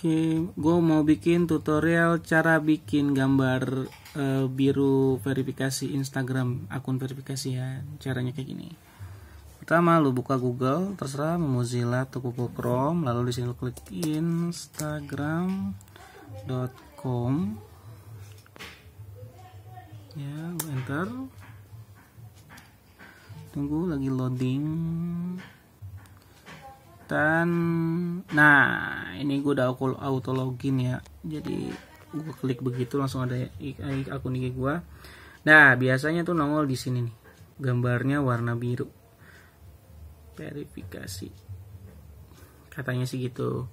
Oke, gue mau bikin tutorial cara bikin gambar e, biru verifikasi Instagram akun verifikasi ya. Caranya kayak gini. Pertama, lu buka Google, terserah Mozilla atau Google Chrome, lalu di sini lu klik instagram.com. Ya, lu enter. Tunggu lagi loading. Dan nah, nah ini gue udah aku auto login ya jadi gue klik begitu langsung ada akun IG gue nah biasanya tuh nongol di sini nih gambarnya warna biru verifikasi katanya sih gitu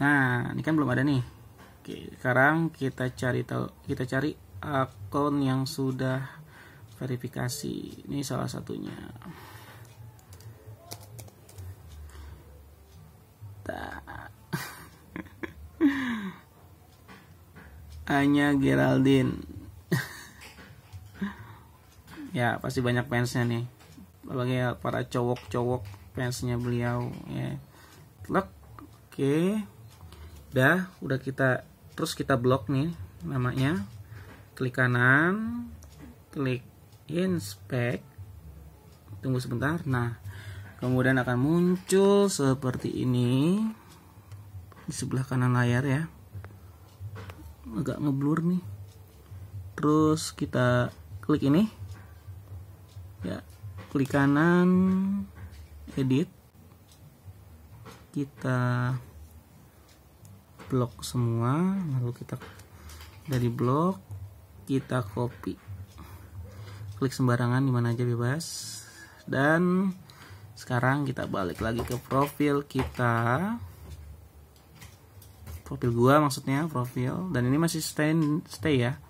nah ini kan belum ada nih Oke, sekarang kita cari tahu kita cari akun yang sudah verifikasi ini salah satunya Anya Geraldine ya pasti banyak fansnya nih apalagi para cowok-cowok fansnya beliau ya Lek. oke dah udah kita terus kita blok nih namanya klik kanan klik inspect tunggu sebentar nah kemudian akan muncul seperti ini di sebelah kanan layar ya agak ngeblur nih terus kita klik ini ya klik kanan edit kita blok semua lalu kita dari blok kita copy klik sembarangan dimana aja bebas dan sekarang kita balik lagi ke profil kita profil gua maksudnya profil dan ini masih stay stay ya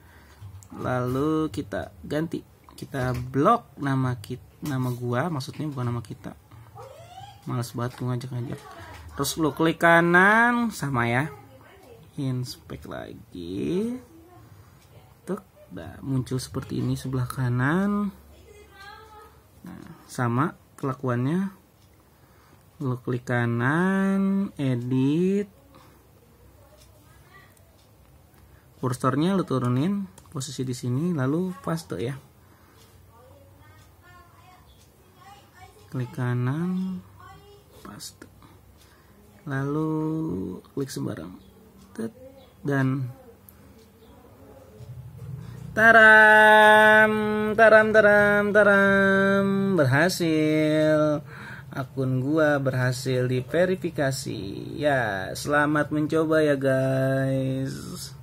lalu kita ganti kita blok nama kita nama gua maksudnya bukan nama kita males banget gua ngajak-ngajak terus lu klik kanan sama ya inspect lagi tuh nah, muncul seperti ini sebelah kanan nah, sama kelakuannya lu klik kanan edit kursornya lu turunin posisi di sini lalu paste ya klik kanan paste lalu klik sembarang dan taram taram taram taram berhasil akun gua berhasil diverifikasi ya selamat mencoba ya guys